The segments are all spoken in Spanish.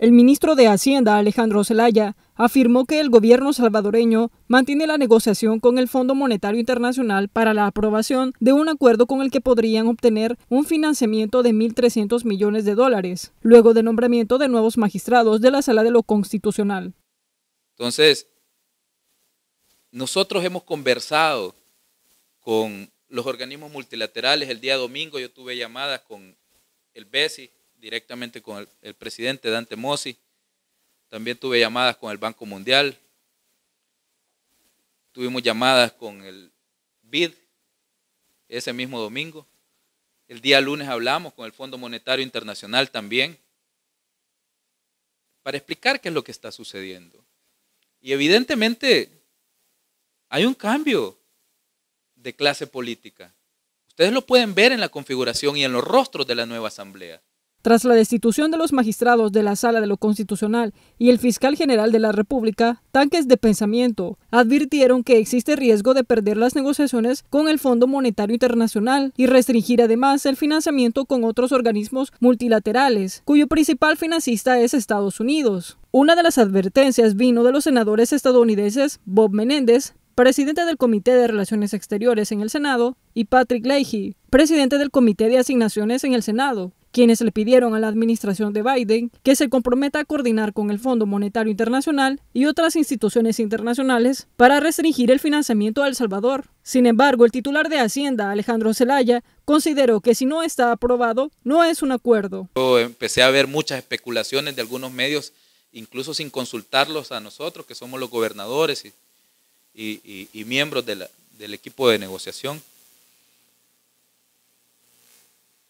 El ministro de Hacienda, Alejandro Zelaya, afirmó que el gobierno salvadoreño mantiene la negociación con el Fondo Monetario Internacional para la aprobación de un acuerdo con el que podrían obtener un financiamiento de 1.300 millones de dólares, luego de nombramiento de nuevos magistrados de la Sala de lo Constitucional. Entonces, nosotros hemos conversado con los organismos multilaterales. El día domingo yo tuve llamadas con el BESI, directamente con el, presidente Dante Mossi. También tuve llamadas con el Banco Mundial. Tuvimos llamadas con el BID ese mismo domingo. El día lunes hablamos con el Fondo Monetario Internacional también para explicar qué es lo que está sucediendo. Y evidentemente hay un cambio de clase política. Ustedes lo pueden ver en la configuración y en los rostros de la nueva asamblea. Tras la destitución de los magistrados de la Sala de lo Constitucional y el fiscal general de la República, tanques de pensamiento advirtieron que existe riesgo de perder las negociaciones con el Fondo Monetario Internacional y restringir además el financiamiento con otros organismos multilaterales, cuyo principal financista es Estados Unidos. Una de las advertencias vino de los senadores estadounidenses Bob Menéndez, presidente del Comité de Relaciones Exteriores en el Senado, y Patrick Leahy, presidente del Comité de Asignaciones en el Senado quienes le pidieron a la administración de Biden que se comprometa a coordinar con el Fondo Monetario Internacional y otras instituciones internacionales para restringir el financiamiento a El Salvador. Sin embargo, el titular de Hacienda, Alejandro Zelaya, consideró que si no está aprobado, no es un acuerdo. empecé a ver muchas especulaciones de algunos medios, incluso sin consultarlos a nosotros, que somos los gobernadores y, miembros del equipo de negociación.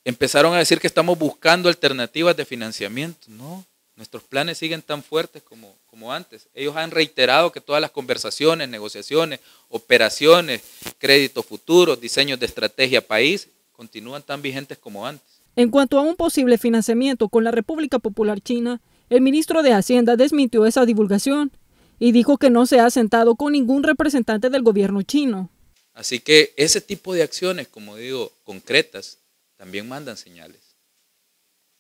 Empezaron a decir que estamos buscando alternativas de financiamiento. No, nuestros planes siguen tan fuertes como, como antes. Ellos han reiterado que todas las conversaciones, negociaciones, operaciones, créditos futuros, diseños de estrategia país, continúan tan vigentes como antes. En cuanto a un posible financiamiento con la República Popular China, el ministro de Hacienda desmintió esa divulgación y dijo que no se ha sentado con ningún representante del gobierno chino. Así que ese tipo de acciones, como digo, concretas, también mandan señales.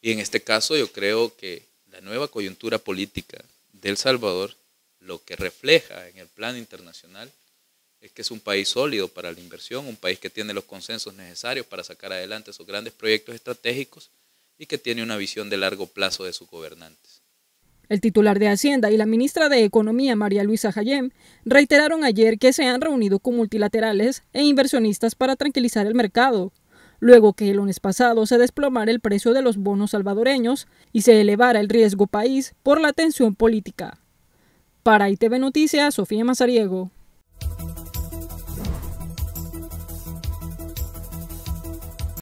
Y en este caso yo creo que la nueva coyuntura política de El Salvador lo que refleja en el plan internacional es que es un país sólido para la inversión, un país que tiene los consensos necesarios para sacar adelante sus grandes proyectos estratégicos y que tiene una visión de largo plazo de sus gobernantes. El titular de Hacienda y la ministra de Economía, María Luisa Jayem, reiteraron ayer que se han reunido con multilaterales e inversionistas para tranquilizar el mercado luego que el lunes pasado se desplomara el precio de los bonos salvadoreños y se elevara el riesgo país por la tensión política. Para ITV Noticias, Sofía Mazariego.